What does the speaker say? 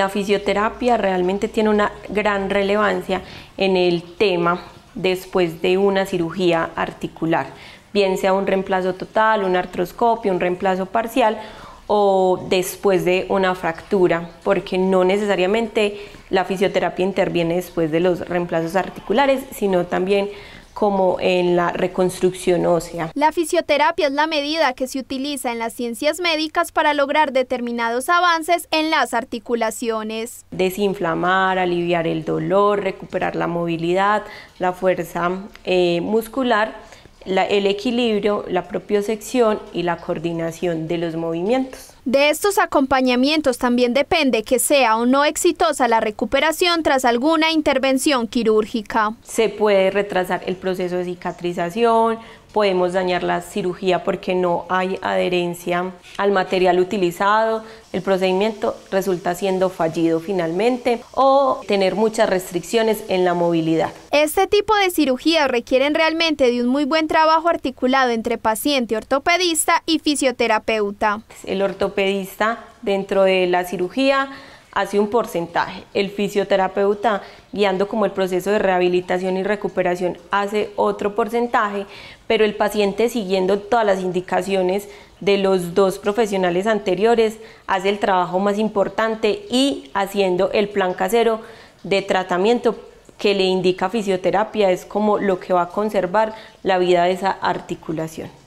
La fisioterapia realmente tiene una gran relevancia en el tema después de una cirugía articular, bien sea un reemplazo total, un artroscopio, un reemplazo parcial o después de una fractura, porque no necesariamente la fisioterapia interviene después de los reemplazos articulares, sino también como en la reconstrucción ósea. La fisioterapia es la medida que se utiliza en las ciencias médicas para lograr determinados avances en las articulaciones. Desinflamar, aliviar el dolor, recuperar la movilidad, la fuerza eh, muscular, el equilibrio, la sección y la coordinación de los movimientos. De estos acompañamientos también depende que sea o no exitosa la recuperación tras alguna intervención quirúrgica. Se puede retrasar el proceso de cicatrización, podemos dañar la cirugía porque no hay adherencia al material utilizado, el procedimiento resulta siendo fallido finalmente o tener muchas restricciones en la movilidad. Este tipo de cirugía requieren realmente de un muy buen trabajo articulado entre paciente, ortopedista y fisioterapeuta. El dentro de la cirugía hace un porcentaje, el fisioterapeuta guiando como el proceso de rehabilitación y recuperación hace otro porcentaje, pero el paciente siguiendo todas las indicaciones de los dos profesionales anteriores hace el trabajo más importante y haciendo el plan casero de tratamiento que le indica fisioterapia es como lo que va a conservar la vida de esa articulación.